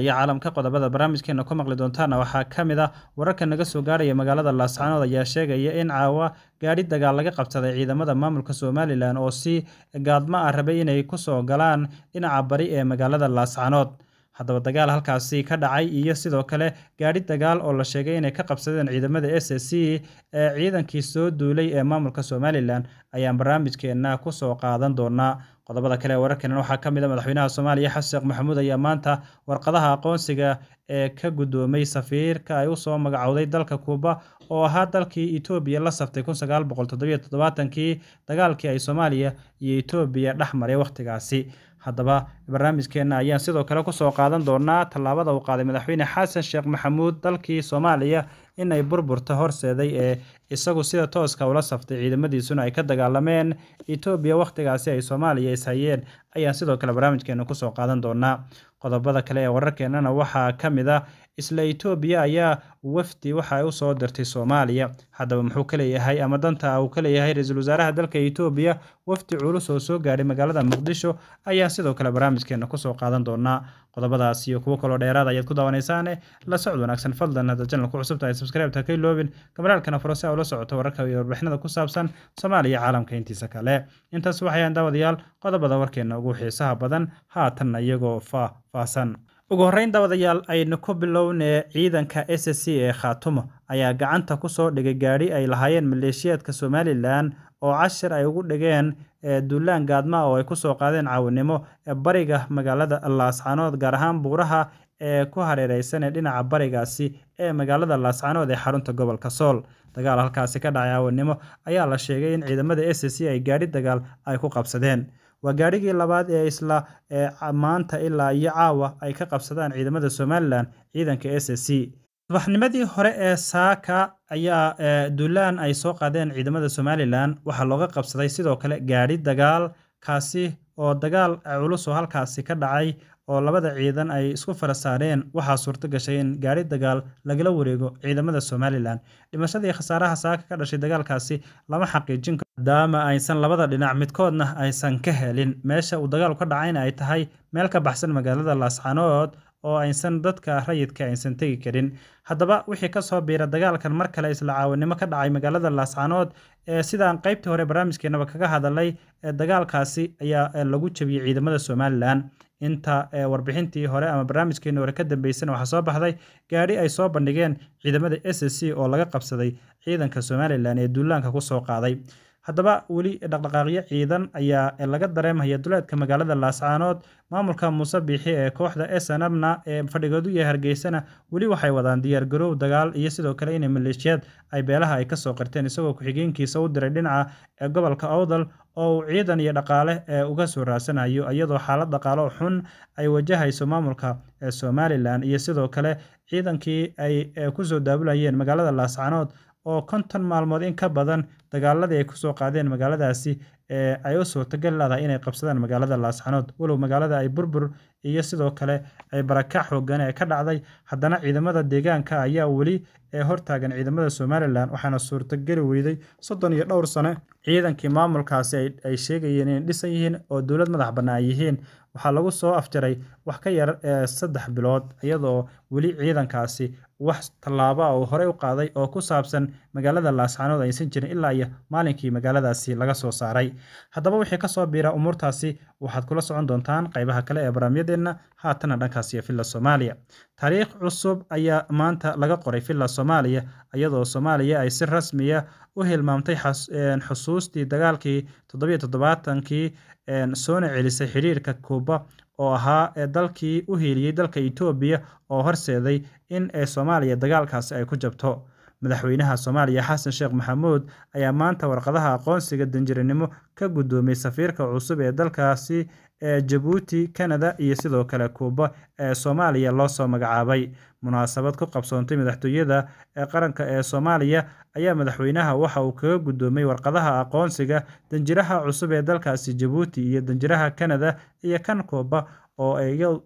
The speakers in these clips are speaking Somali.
iyo caalamka qodobada barnaamijkeenna ku maqli doontaana waxaa ka mid a ah wararka naga soo gaaraya magaalada laascaanood ayaa sheegaya in caawa gaadhi dagaal laga qabsaday ciidamada maamulka somalilan oo si gaadma ah rabay inay kusoo galaan dhinaca bari ee magaalada laascaanood haddaba dagaal halkaasi ka dhacay iyo sidoo kale gaadhi dagaal oo la sheegay inay ka qabsadeen ciidamada s c ee ciidankii soo duulay ee maamulka somalilan ayaan barnaamijkeenna soo qaadan doonaa qodobada kale ee wararkeena waxaa ka mid a ah madaxweynaha soomaaliya xasan sheekh maxamuud ayaa maanta warqadaha aqoonsiga ee ka guddoomay safiirka ay usoo magacowday dalka kuuba oo ahaa dalkii etoobiya la saftay kii dagaalkii ay soomaaliya iyo itoobiya dhex maray wakhtigaasi haddaba barnaamijkeenna ayaan sidoo kale kusoo qaadan doonaa tallaabada uu qaaday madaxweyne xasan sheekh maxamuud dalkii soomaaliya in ay burburta horseeday ee isagu sida tooska ula saftay ciidamadiisuna ay ka dagaalameen etoobiya wakhtigaasi ay Soomaaliya ishayeen ayaa sidoo kale barnaamijkeena kusoo qaadan doonaa qodobada kale ee wararkeennana waxaa ka mid ah isla Itoobiya ayaa wafdi waxa ay u soo dirtay Soomaaliya haddaba muxuu ka leeyahay ama danta uu ka leeyahay ra-iisul wasaaraha dalka etoobiya wafdi culus oo soo gaadhay magaalada Muqdisho ayaa sidoo kale barnaamijkeena kusoo qaadan doonaa qodobadaas iyo kuwo kaloo dheeraad ayaad ku daawanaysaane la socod wanaagsan fadlan hadda channelku cusub tahay subscribe taka iloobin kamaraalkana furo si aad ah ula socoto wararka iyo warbixinada ku saabsan Soomaaliya caalamka intiisa kale intaas waxayaan daawadayaal qodobada warkeenna ugu xiisaha badan haatanna iyagoo faahfaahsan Ugu horreyn dabadayaal aynu ku bilownee ciidanka s c ee khaatumo ayaa gacanta ku soo dhigay gaadhi ay lahaayeen maleeshiyaadka Somalilan oo cashir ay ugu dhigeen duulaan gaadmaa oo ay ku soo qaadeen caawinimo bariga magaalada Laascanood gaar ahaan buuraha ee ku hareereysan ee dhinaca barigaasi ee magaalada Laascanood ee xarunta gobolka Sool. Dagaal halkaasi ka dhacay caawinimo ayaa la sheegay in ciidamada s c ay gaadhi dagaal ay ku qabsadeen. Waa gaadhigii labaad ee isla maanta ilaa iyo caawa ay ka qabsadaan ciidamada Somalilan ciidanka SAC. Subaxnimadii hore ee Saaka ayaa duulaan ay soo qaadeen ciidamada Somalilan waxaa looga qabsaday sidoo kale gaadhi dagaal kaasi oo dagaal culus oo halkaasi ka dhacay oo labada ciidan ay isku fara saareen waxaa suurto gashay in gaari dagaal lagala wareego ciidamada somalilan dhimashadii khasaaraha saaka ka dhashay dagaalkaasi lama xaqiijin karo maadaama aysan labada dhinac midkoodna aysan ka helin meesha uu dagaalu ka dhacayna ay tahay meel ka baxsan magaalada laascanood oo aysan dadka rayidka aysan tegi karin haddaba wixii kasoo biira dagaalkan mar kale isla caawinimo ka dhacay magaalada laascanood ee sidaan qeybtii hore barnaamijkeennaba kaga hadalay dagaalkaasi ayaa lagu jabiyey ciidamada somalilan inta warbixintii hore ama barnaamijkeenii hore ka dambeysana waxaa soo baxday gaadhi ay soo bandhigeen ciidamada s c oo laga qabsaday ciidanka somalilan ee duulaanka kusoo qaaday haddaba weli dhaqdhaqaaqyo ciidan ayaa laga dareemaya duleedka magaalada laascaanood maamulka muuse biixi ee kooxda s n m-na ee fadhigoodu yahay hargeysana weli waxay wadaan diyaargaroow dagaal iyo sidoo kale in maleeshiyaad ay beelaha ay kasoo qirteen isagoo ku-xigeenkiisa u diray dhinaca ee gobolka owdal oo uu ciidan iyo dhaqaale ee uga soo raasanayo iyadoo xaalad dhaqaalo xun ay wajahayso maamulka somalilan iyo sidoo kale ciidankii ay kusoo daabulayeen magaalada laascaanood oo konton maalmood in ka badan dagaaladii ay kusoo qaadeen magaaladaasi ee ay u suurtagali lahdahay inay qabsadaan magaalada laasxanood walow magaalada ay burbur iyo sidoo kale ay barakac xoogan ee ka dhacday haddana ciidamada deegaanka ayaa weli ee hortaagan ciidamada somalilan waxaana suurtogeli weyday soddon iyo dhowr sano ciidankii maamulkaasi ay sheegayeen inay dhisan yihiin oo dowlad madax bannaan yihiin waxaa lagu soo afjaray wax ka yar ee saddex bilood iyadoo weli ciidankaasi wax tallaaba uu horey u qaaday oo ku saabsan magaalada laascaanood aysan jirin ilaa iyo maalinkii magaaladaasi laga soo saaray haddaba wixii kasoo biira umuurtaasi waxaad kula socon doontaan qaybaha kale ee barnaamijyadeenna haatana dhankaas iyo villa soomaaliya taariikh cusub ayaa maanta laga qoray villa soomaaliya iyadoo soomaaliya ay si rasmiya ah u hilmaamtay xusuustii dagaalkii toddobiyo toddobaatankii soona celisay xiriirka kuuba oo ahaa ee dalkii u hiiliyey dalka etoobiya oo horseeday in ee Soomaaliya dagaalkaasi ay ku jabto madaxweynaha Soomaaliya Xasan Sheekh Maxamuud ayaa maanta warqadaha aqoonsiga danjiranimo ka gudoomiyay safiirka cusub ee dalkaasi ee Jabuuti Kanada iyo sidoo kale Kuuba ee Soomaaliya loo soo magacaabay munaasabad ku qabsoontay madaxtooyada ee qaranka ee soomaaliya ayaa madaxweynaha waxa uu kaga guddoomay warqadaha aqoonsiga danjiraha cusub ee dalkaasi jabuuti iyo danjiraha kanada iyo kan kuuba oo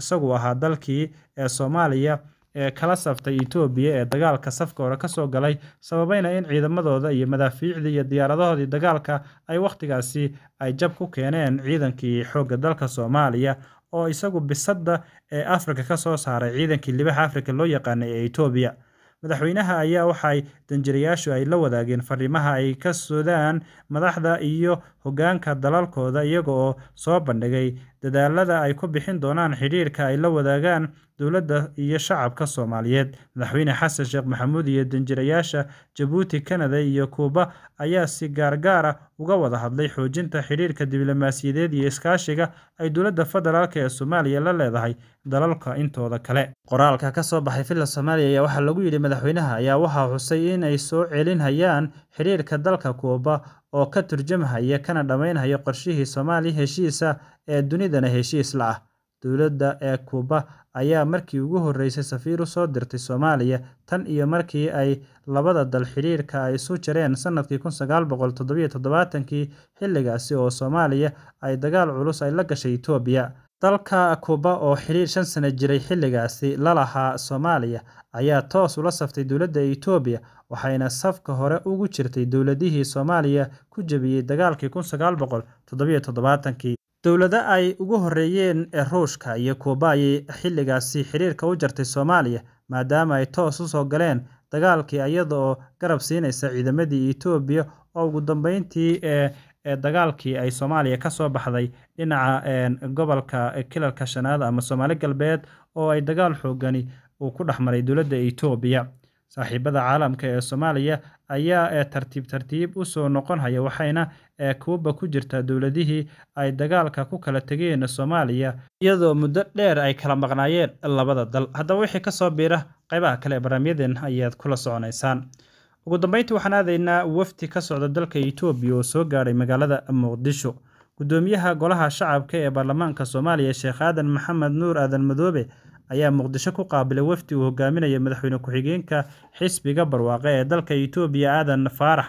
isagu ahaa dalkii ee soomaaliya ee kala saftay etoobiya ee dagaalka safka hore kasoo galay sababayna in ciidamadooda iyo madaafiicdii iyo diyaaradahoodii dagaalka ay wakhtigaasi ay jab ku keeneen ciidankii xoogga dalka soomaaliya oo isagu bisadda ee Afrika ka soo saaray ciidankii libaxa Afrika loo yaqaanay ee etoobiya madaxweynaha ayaa waxaay danjirayaashu ay la wadaageen fariimaha ay ka sodaan madaxda iyo hoggaanka dalalkooda iyaga oo soo bandhigay dadaalada ay ku bixin doonaan xidhiirka ay la wadaagaan dowladda iyo shacabka Soomaaliyeed madaxweyne xasan sheekh maxamuud iyo danjirayaasha Jabuuti Kanada iyo Kuuba ayaa si gaargaara ah uga wada hadlay xoojinta xidhiirka diblomaasiyadeed iyo iskaashiga ay dowladda federaalk ee Soomaaliya la leedahay dalalka intooda kale qoraalka ka soo baxay Villa Soomaaliya ayaa waxaa lagu yidhi madaxweynaha ayaa waxaa xusay in ay soo hayaan xiriirka dalka kuuba oo ka turjumaya kana dhammaynhaya qorshihii soomaaliya heshiisa ee dunidana heshiis la ah. Dowladda ee kuuba ayaa markii ugu horreysay safiir u soo dirtay Soomaaliya, tan iyo markii ay labada dal xiriirka ay isu jareen sanadkii kun sagaal boqol toddoba iyo todobatanki oo Soomaaliya ay dagaal culus ay la gashay etoobiya Dalka Cuba oo xiriir shan sano jiray xilligaasi la lahaa Soomaaliya ayaa toos ula saftay dowladda Itoobiya waxayna safka hore ugu jirtay dowladihii Soomaaliya ku jebiyey dagaalkii kun sagaal boqol toddoba todobaatankii. Dowlado ay ugu horreeyeen Ruushka iyo Cuba ayay xilligaasi xiriirka u jartay Soomaaliya maadaama ay toos u soo galeen dagaalkii iyada oo garab siinaysa ciidamadii Itoobiya oo ugu dambeyntii ee dagaalkii ay soomaaliya ka soo baxday dhinaca gobolka kilalka shanaad ama soomaali galbeed oo ay dagaal xooggani uu ku dhex maray dowladda etoobiya saaxiibada caalamka ee soomaaliya ayaa tartiib tartiib u soo noqonhaya waxayna kuwaba ku jirtaa dowladihii ay dagaalka ku kala tegeen soomaaliya iyadoo muddo dheer ay kala maqnaayeen labada dal haddaba wixii kasoo biira qeybaha kale ee barnaamijyadeen ayaad kula soconaysaan ugu dambeyntii waxaan aadaynaa wafti ka socda dalka etoobiya oo soo gaaray magaalada muqdisho gudoomiyaha golaha shacabka ee baarlamaanka soomaaliya sheekh aadan maxamed nuur aadan madoobe ayaa muqdisho ku qaabilay wafdi uu hogaaminaya madaxweyne ku-xigeenka xisbiga barwaaqe ee dalka etoobiya aadan faarax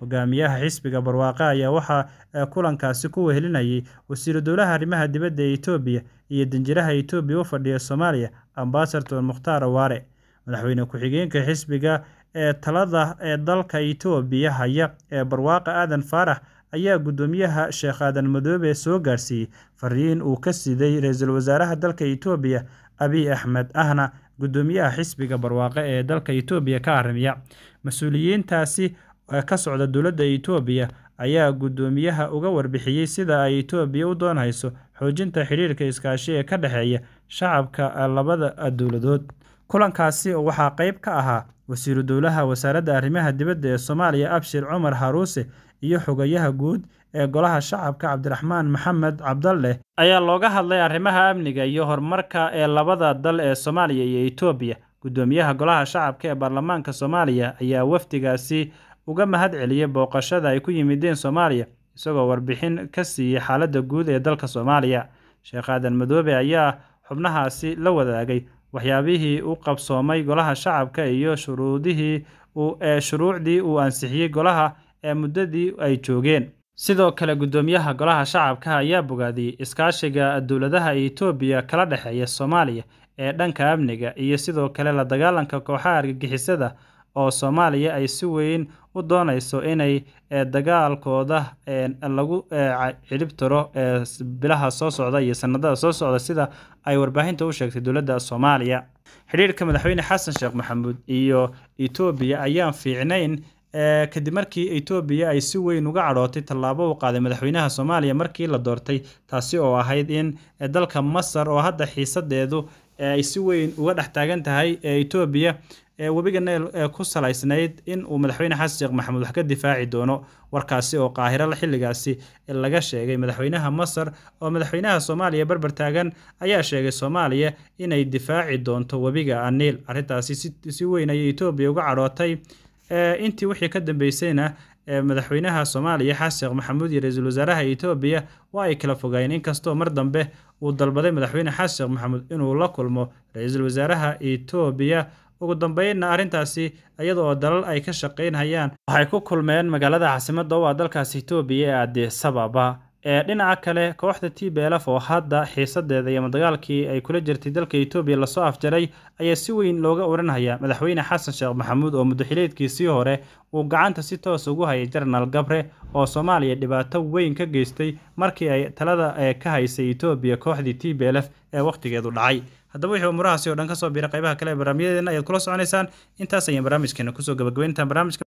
hogaamiyaha xisbiga barwaaqe ayaa waxaa eh, kulankaasi ku wehelinayay wasiiru dowlaha arrimaha dibadda ee etoobiya iyo danjiraha etoobiya u fadhiya soomaaliya ambasador mukhtaar waare madaxweyne ku-xigeenka xisbiga ee Talada ee dalka Itoobiya haya ee barwaaqa aadan faarax ayaa guddoomiyaha Sheekh Aadan Madoobe soo gaarsiiyay fariin uu ka siday ra-iisul wasaaraha dalka Itoobiya Abiy axmed ahna guddoomiyaha xisbiga barwaaqe ee dalka Itoobiya ka arrimiya. Mas-uuliyiintaasi ka socda dowladda Itoobiya ayaa guddoomiyaha uga warbixiyey sida ay Itoobiya u doonayso xoojinta xidhiirka iskaashi ee ka dhexeeya shacabka labada dowladood. Kulankaasi waxaa qayb ka ahaa wasiiru dowlaha wasaaradda arrimaha dibadda ee soomaaliya abshir cumar haruuse iyo xogayaha guud ee golaha shacabka cabdiraxmaan maxamed cabdalleh ayaa looga hadlay arrimaha amniga iyo horumarka ee labada dal ee soomaaliya iyo etoobiya guddoomiyaha golaha shacabka ee baarlamaanka soomaaliya ayaa wafdigaasi uga mahad celiyey booqashada ay ku yimideen soomaaliya isagoo warbixin ka siiyey xaaladda guud ee dalka soomaaliya sheekh aadan madoobe ayaa xubnahaasi la wadaagay waxyaabihii u qabsoomay golaha shacabka iyo shuruudihii ee shuruucdii uu ansixiyey golaha ee muddadii ay joogeen sidoo kale guddoomiyaha golaha shacabka ayaa bogaadiyey iskaashiga dowladaha itoobiya kala dhexeeya soomaaliya ee dhanka amniga iyo sidoo kale la dagaalanka kooxaha argagixisada oo soomaaliya ay si weyn u doonayso inay eh, dagaalkooda eh, lagu ciribtiro eh, bilaha soo socda iyo sanadada soo socda sida ay warbaahinta u sheegtay dowladda soomaaliya xidhiirka madaxweyne xasan sheekh maxamuud iyo etoobiya ayaan fiicnayn kadib markii etoobiya ay si weyn uga cadhootay tallaabo u qaaday madaxweynaha soomaaliya markii la doortay taasi oo ahayd in dalka masar oo hadda xiisadeedu ay si weyn uga dhex taagan tahay etoobiya ee neil ee ku salaysnayd in uu madaxweyne xasan sheekh maxamuud wax ka difaaci doono warkaasi oo qaahirala xilligaasi laga sheegay madaxweynaha masar oo madaxweynaha soomaaliya barbar taagan ayaa sheegay soomaaliya inay difaaci doonto webiga niil arrintaasi si weyn ayay etoobiya uga cadhootay intii wixii ka dambeysayna madaxweynaha soomaaliya xasan sheekh maxamuud iyo ra-iisul wasaaraha etoobiya waa ay kala fogayeen inkastoo mar dambe uu dalbaday madaxweyne xasan sheekh maxamuud inuu la kulmo ra-iisul wasaaraha etoobiya ugu dambeynna arrintaasi iyada oo dalal ay ka shaqaynhayaan waxay ku kulmeen magaalada caasimadda u ah dalkaasi etoobiya ee addis ababa ee dhinaca kale kooxda t tblf oo hadda xiisadeeda iyo madagaalkii ay kula jirtay dalka etoobiya lasoo afjaray ayaa si weyn looga oranhayaa madaxweyne xasan sheekh maxamuud oo mudaxileedkiisii hore uu gacanta si toos ugu hayay jenaraal gabre oo soomaaliya dhibaato weyn ka geystay markii ay talada eh, ka haysay etoobiya kooxdii t tblf ee eh, wakhtigeedu dhacay haddaba wixii umurahaasi oo dhan ka soo biira qaybaha kale ee barnaamijyadeena ayaad kula soconaysaan intaas ayaan barnaamijkeena kusoo gabagabayn intaan barnaamijka